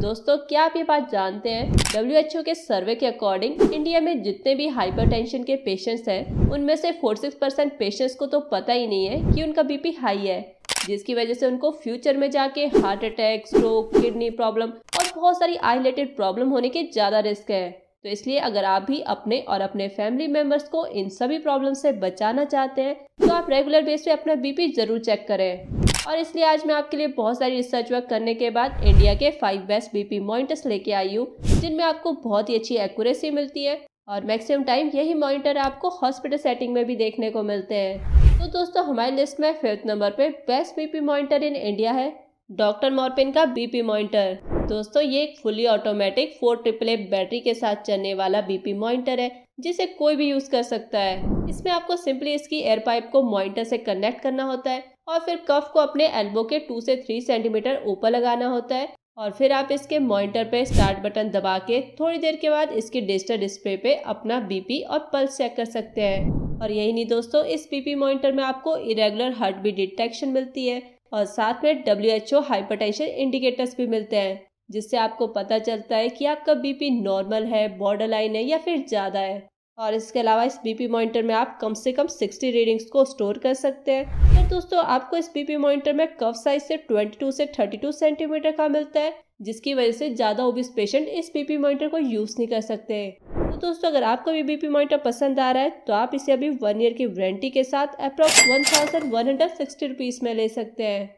दोस्तों क्या आप ये बात जानते हैं डब्ल्यू के सर्वे के अकॉर्डिंग इंडिया में जितने भी हाइपरटेंशन के पेशेंट्स हैं उनमें से 46 परसेंट पेशेंट्स को तो पता ही नहीं है कि उनका बीपी हाई है जिसकी वजह से उनको फ्यूचर में जाके heart attack stroke kidney problem और बहुत सारी आई रिलेटेड प्रॉब्लम होने के ज़्यादा रिस्क है तो इसलिए अगर आप भी अपने और अपने फैमिली मेम्बर्स को इन सभी प्रॉब्लम से बचाना चाहते हैं तो आप रेगुलर बेस पे अपना बीपी जरूर चेक करें और इसलिए आज मैं आपके लिए बहुत सारी रिसर्च वर्क करने के बाद इंडिया के फाइव बेस्ट बीपी मॉनिटर्स लेके आई हूँ जिनमें आपको बहुत ही अच्छी एक्यूरेसी मिलती है और मैक्सिमम टाइम यही मॉनिटर आपको हॉस्पिटल सेटिंग में भी देखने को मिलते हैं तो दोस्तों हमारी लिस्ट में फिफ्थ नंबर पे best BP monitor in India है डॉक्टर मॉर्पिन का बीपी मॉनिटर दोस्तों ये एक fully automatic four triple A battery के साथ चलने वाला बीपी मॉनिटर है जिसे कोई भी यूज कर सकता है इसमें आपको सिंपली इसकी एयर पाइप को मॉनिटर से कनेक्ट करना होता है और फिर कफ को अपने एल्बो के टू से थ्री सेंटीमीटर ऊपर लगाना होता है और फिर आप इसके मॉनिटर पे स्टार्ट बटन दबा के थोड़ी देर के बाद इसके डिजिटल डिस्प्ले पे अपना बीपी और पल्स चेक कर सकते हैं और यही नहीं दोस्तों इस बीपी मॉनिटर में आपको इरेगुलर हार्ट बीट डिटेक्शन मिलती है और साथ में W H O hypertension indicators भी मिलते हैं जिससे आपको पता चलता है कि आपका बीपी नॉर्मल है बॉर्डर लाइन है या फिर ज़्यादा है और इसके अलावा इस बीपी मॉनिटर में आप कम से कम 60 रीडिंग्स को स्टोर कर सकते हैं दोस्तों आपको इस बीपी मॉनिटर में कफ साइज से 22 से 32 सेंटीमीटर का मिलता है जिसकी वजह से ज़्यादा ओबिस पेशेंट इस बीपी मॉनिटर को यूज़ नहीं कर सकते तो दोस्तों अगर आपको भी बीपी मॉनिटर पसंद आ रहा है तो आप इसे अभी वन ईयर की वारंटी के साथ approx one thousand one hundred sixty rupees में ले सकते हैं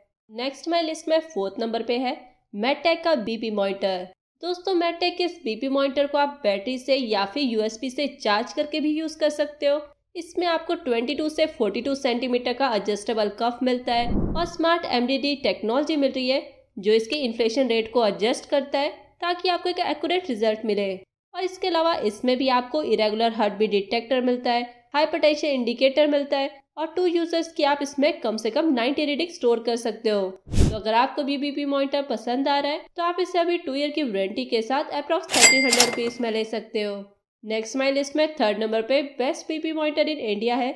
नेक्स्ट माई लिस्ट में फोर्थ नंबर पे है मेटेक का बीपी मॉनिटर दोस्तों मेटेक के इस बीपी मॉनिटर को आप बैटरी से या फिर यूएसपी से चार्ज करके भी यूज़ कर सकते हो इसमें आपको 22 से 42 सेंटीमीटर का एडजस्टेबल कफ मिलता है और स्मार्ट एमडीडी टेक्नोलॉजी मिल रही है जो इसके इन्फ्लेशन रेट को एडजस्ट करता है ताकि आपको एक एक्यूरेट रिजल्ट मिले और इसके अलावा इसमें भी आपको इरेगुलर हार्ट बीट डिटेक्टर मिलता है हाइपरटेंशन इंडिकेटर मिलता है और टू यूजर्स की आप इसमें कम से कम 90 रीडिंग स्टोर कर सकते हो तो अगर आपको बीबीपी मॉनिटर पसंद आ रहा है तो आप इसे अभी टू ईयर की वारंटी के साथ अप्रॉक्स थर्टीन हंड्रेड रुपीज में ले सकते हो नेक्स्ट माई लिस्ट में थर्ड नंबर पे best BP monitor in India है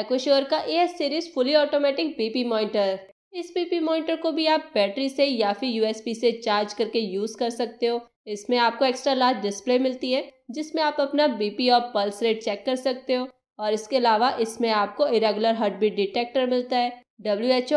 एक्श्योर का A series fully automatic BP monitor इस पी मॉनिटर को भी आप बैटरी से या फिर यूएसबी से चार्ज करके यूज कर सकते हो इसमें आपको एक्स्ट्रा लार्ज डिस्प्ले मिलती है जिसमें आप अपना बीपी और पल्स रेट चेक कर सकते हो और इसके अलावा इसमें आपको इरेगुलर बीट डिटेक्टर मिलता है डब्ल्यू एच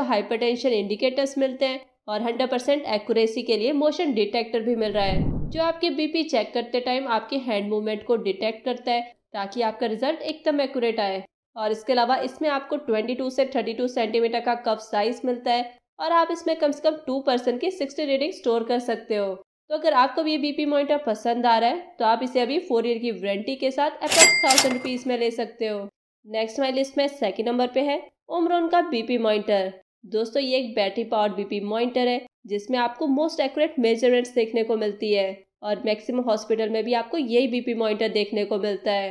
ओ इंडिकेटर्स मिलते हैं और हंड्रेड परसेंट एक्यूरेसी के लिए मोशन डिटेक्टर भी मिल रहा है जो आपके बीपी चेक करते टाइम आपके हैंड मूवमेंट को डिटेक्ट करता है ताकि आपका रिजल्ट एकदम एक्यूरेट आए और इसके अलावा इसमें आपको 22 से 32 सेंटीमीटर का कप साइज मिलता है और आप इसमें कम से कम टू परसेंट की सिक्सटी रीडिंग स्टोर कर सकते हो तो अगर आपको भी ये बीपी मॉनिटर पसंद आ रहा है तो आप इसे अभी फोर ईयर की वारंटी के साथ अप्रॉक्स थाउजेंड में ले सकते हो नेक्स्ट हमारी लिस्ट में सेकेंड नंबर पे है ओमरोन का बीपी मॉनिटर दोस्तों ये एक बैटरी पावर बीपी मॉनिटर है जिसमें आपको मोस्ट एक्यूरेट मेजरमेंट्स देखने को मिलती है और मैक्सिमम हॉस्पिटल में भी आपको यही बीपी मॉनिटर देखने को मिलता है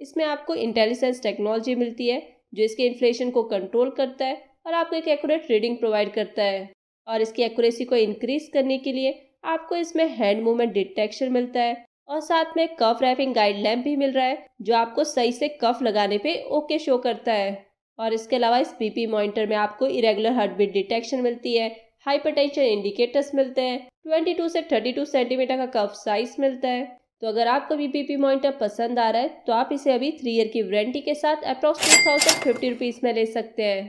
इसमें आपको इंटेलिजेंस टेक्नोलॉजी मिलती है जो इसके इन्फ्लेशन को कंट्रोल करता है और आपको एक एक्यूरेट रीडिंग प्रोवाइड करता है और इसकी एक्यूरेसी को इंक्रीज करने के लिए आपको इसमें हैंड मूवमेंट डिटेक्शन मिलता है और साथ में कफ रैपिंग गाइड लैम्प भी मिल रहा है जो आपको सही से कफ लगाने पे ओके शो करता है और इसके अलावा इस बीपी मॉनिटर में आपको इरेगुलर हार्ट बीट डिटेक्शन मिलती है हाइपरटेंशन इंडिकेटर्स मिलते हैं 22 से 32 सेंटीमीटर का कफ साइज मिलता है तो अगर आपको भी मॉनिटर पसंद आ रहा है तो आप इसे अभी थ्री ईयर की वारंटी के साथ approx two thousand fifty rupees में ले सकते हैं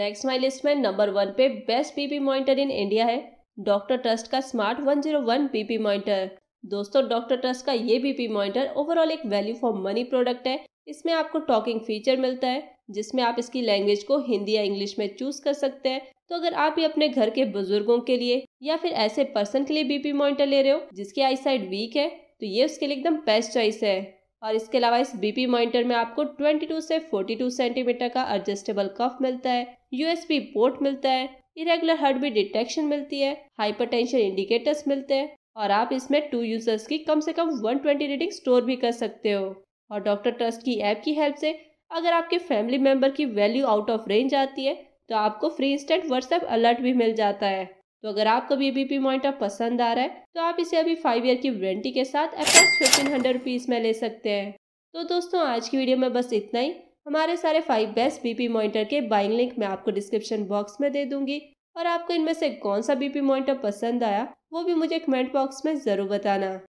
नेक्स्ट माई लिस्ट में नंबर वन पे best BP monitor in India है डॉक्टर ट्रस्ट का smart one zero one BP monitor दोस्तों डॉक्टर ट्रस्ट का ये बीपी मॉनिटर ओवरऑल एक वैल्यू फॉर मनी प्रोडक्ट है इसमें आपको टॉकिंग फीचर मिलता है जिसमें आप इसकी लैंग्वेज को हिंदी या इंग्लिश में चूज कर सकते हैं तो अगर आप ये अपने घर के बुजुर्गों के लिए या फिर ऐसे पर्सन के लिए बीपी मॉनिटर ले रहे हो जिसकी आई साइड वीक है तो ये उसके लिए एकदम बेस्ट चॉइस है और इसके अलावा इस बीपी मॉनिटर में आपको 22 से 42 सेंटीमीटर का एडजस्टेबल कफ मिलता है यूएसबी पोर्ट मिलता है इरेगुलर हार्ट बीट डिटेक्शन मिलती है हाइपरटेंशन इंडिकेटर्स मिलते हैं और आप इसमें टू यूजर्स की कम से कम 120 रीडिंग स्टोर भी कर सकते हो और डॉक्टर ट्रस्ट की ऐप की हेल्प से अगर आपके फैमिली मेम्बर की वैल्यू आउट ऑफ रेंज आती है तो आपको फ्री इंस्टेंट व्हाट्सएप अलर्ट भी मिल जाता है तो अगर आपको भी बी पी मॉनिटर पसंद आ रहा है तो आप इसे अभी फाइव ईयर की वारंटी के साथ अप्रॉक्स फिफ्टीन हंड्रेड रुपीज़ में ले सकते हैं तो दोस्तों आज की वीडियो में बस इतना ही हमारे सारे five best B P monitor के बाइंग लिंक मैं आपको डिस्क्रिप्शन बॉक्स में दे दूंगी और आपको इनमें से कौन सा बी पी मॉनिटर पसंद आया वो भी मुझे कमेंट बॉक्स में ज़रूर बताना